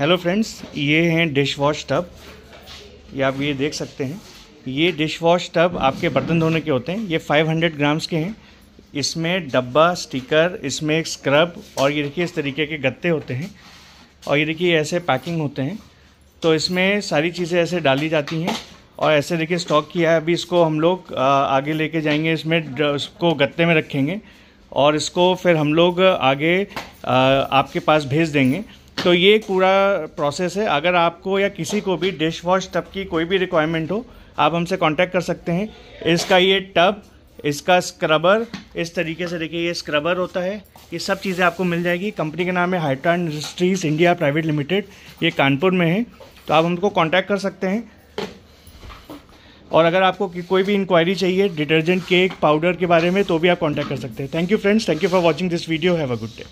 hello friends ये हैं dish wash tub ये आप ये देख सकते हैं ये डिश वॉश टब आपके बर्तन धोने के होते हैं ये 500 ग्राम्स के हैं इसमें डब्बा स्टिकर इसमें एक स्क्रब और ये देखिए इस तरीके के गत्ते होते हैं और ये देखिए ऐसे पैकिंग होते हैं तो इसमें सारी चीज़ें ऐसे डाली जाती हैं और ऐसे देखिए स्टॉक किया है अभी इसको हम लोग आगे लेके जाएंगे इसमें इसको गत्ते में रखेंगे और इसको फिर हम लोग आगे आपके पास भेज देंगे तो ये पूरा प्रोसेस है अगर आपको या किसी को भी डिश वॉश टब की कोई भी रिक्वायरमेंट हो आप हमसे कांटेक्ट कर सकते हैं इसका ये टब इसका स्क्रबर इस तरीके से देखिए ये स्क्रबर होता है ये सब चीज़ें आपको मिल जाएगी कंपनी का नाम है हाइटा इंडस्ट्रीज़ इंडिया प्राइवेट लिमिटेड ये कानपुर में है तो आप हमको कॉन्टैक्ट कर सकते हैं और अगर आपको कोई भी इंक्वायरी चाहिए डिटर्जेंट केक पाउडर के बारे में तो भी आप कॉन्टैक्ट कर सकते हैं thank you friends thank you for watching this video have a good day